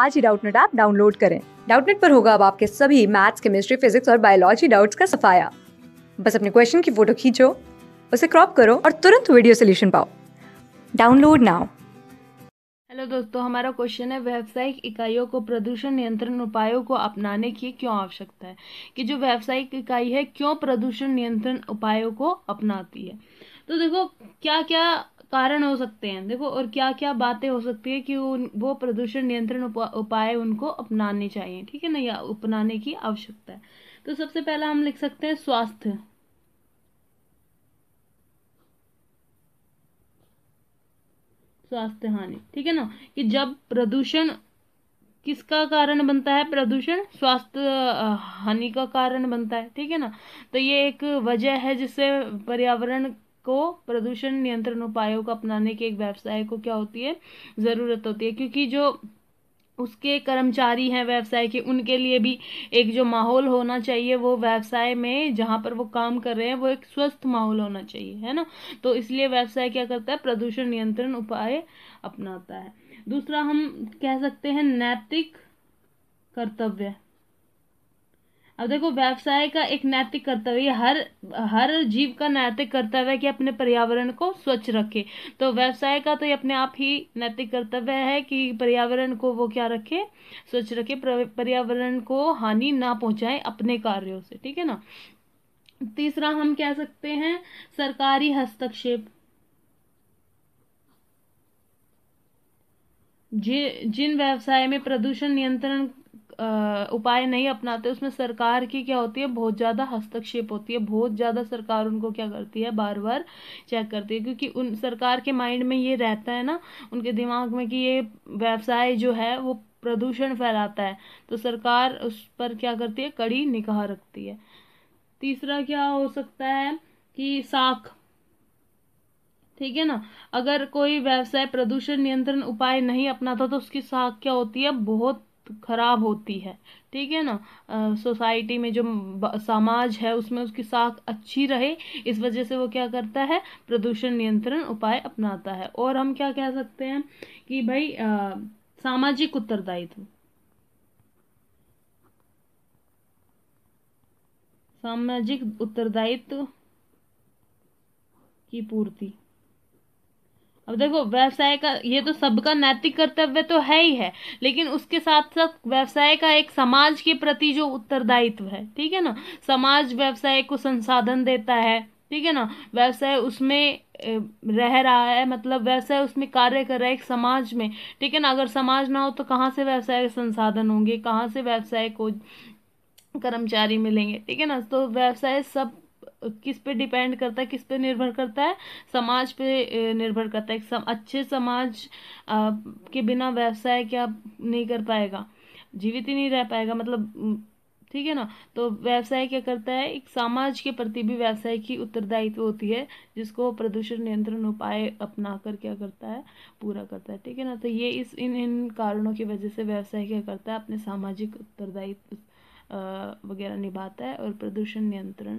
आज ही Doubtnut app download करें डाउटनेट पर होगा अब आपके सभी मैथ्स केमिस्ट्री फिजिक्स और बायोलॉजी डाउट्स का सफाया बस अपने क्वेश्चन की फोटो खींचो उसे क्रॉप करो और तुरंत वीडियो सोल्यूशन पाओ डाउनलोड नाउ हेलो दोस्तों हमारा क्वेश्चन है व्यावसायिक इकाइयों को प्रदूषण नियंत्रण उपायों को अपनाने की क्यों आवश्यकता है कि जो व्यावसायिक इकाई है क्यों प्रदूषण नियंत्रण उपायों को अपनाती है तो देखो क्या क्या कारण हो सकते हैं देखो और क्या क्या बातें हो सकती है कि वो प्रदूषण नियंत्रण उपाय उनको अपनाने चाहिए ठीक है ना या अपनाने की आवश्यकता है तो सबसे पहला हम लिख सकते हैं स्वास्थ्य स्वास्थ्य हानि ठीक है ना कि जब प्रदूषण किसका कारण बनता है प्रदूषण स्वास्थ्य हानि का कारण बनता है ठीक है ना तो ये एक वजह है जिससे पर्यावरण को प्रदूषण नियंत्रण उपायों को अपनाने के एक व्यवसाय को क्या होती है ज़रूरत होती है क्योंकि जो उसके कर्मचारी हैं व्यवसाय के उनके लिए भी एक जो माहौल होना चाहिए वो व्यवसाय में जहाँ पर वो काम कर रहे हैं वो एक स्वस्थ माहौल होना चाहिए है ना तो इसलिए व्यवसाय क्या करता है प्रदूषण नियंत्रण उपाय अपनाता है दूसरा हम कह सकते हैं नैतिक कर्तव्य अब देखो व्यवसाय का एक नैतिक कर्तव्य हर हर जीव का नैतिक कर्तव्य है कि अपने पर्यावरण को स्वच्छ रखे तो व्यवसाय का तो ये अपने आप ही नैतिक कर्तव्य है कि पर्यावरण को वो क्या रखे स्वच्छ रखे पर्यावरण को हानि ना पहुंचाए अपने कार्यों से ठीक है ना तीसरा हम कह सकते हैं सरकारी हस्तक्षेप जिन व्यवसाय में प्रदूषण नियंत्रण उपाय नहीं अपनाते उसमें सरकार की क्या होती है बहुत ज़्यादा हस्तक्षेप होती है बहुत ज़्यादा सरकार उनको क्या करती है बार बार चेक करती है क्योंकि उन सरकार के माइंड में ये रहता है ना उनके दिमाग में कि ये व्यवसाय जो है वो प्रदूषण फैलाता है तो सरकार उस पर क्या करती है कड़ी निगाह रखती है तीसरा क्या हो सकता है कि साख ठीक है ना अगर कोई व्यवसाय प्रदूषण नियंत्रण उपाय नहीं अपनाता तो उसकी साख क्या होती है बहुत खराब होती है ठीक है ना सोसाइटी में जो समाज है उसमें उसकी साख अच्छी रहे इस वजह से वो क्या करता है प्रदूषण नियंत्रण उपाय अपनाता है और हम क्या कह सकते हैं कि भाई आ, सामाजिक उत्तरदायित्व सामाजिक उत्तरदायित्व की पूर्ति अब देखो व्यवसाय का ये तो सबका नैतिक कर्तव्य तो है ही है लेकिन उसके साथ साथ व्यवसाय का एक समाज के प्रति जो उत्तरदायित्व है ठीक है ना समाज व्यवसाय को संसाधन देता है ठीक है ना व्यवसाय उसमें रह रहा है मतलब व्यवसाय उसमें कार्य कर रहा है एक समाज में ठीक है ना अगर समाज ना हो तो कहाँ से व्यवसाय संसाधन होंगे कहाँ से व्यवसाय को कर्मचारी मिलेंगे ठीक है ना तो व्यवसाय सब किस पे डिपेंड करता है किस पे निर्भर करता है समाज पे निर्भर करता है एक सम, अच्छे समाज आ, के बिना व्यवसाय क्या नहीं कर पाएगा जीवित ही नहीं रह पाएगा मतलब ठीक है ना तो व्यवसाय क्या करता है एक समाज के प्रति भी व्यवसाय की उत्तरदायित्व होती है जिसको प्रदूषण नियंत्रण उपाय अपना कर क्या करता है पूरा करता है ठीक है ना तो ये इस इन इन कारणों की वजह से व्यवसाय क्या करता है अपने सामाजिक उत्तरदायित्व वगैरह निभाता है और प्रदूषण नियंत्रण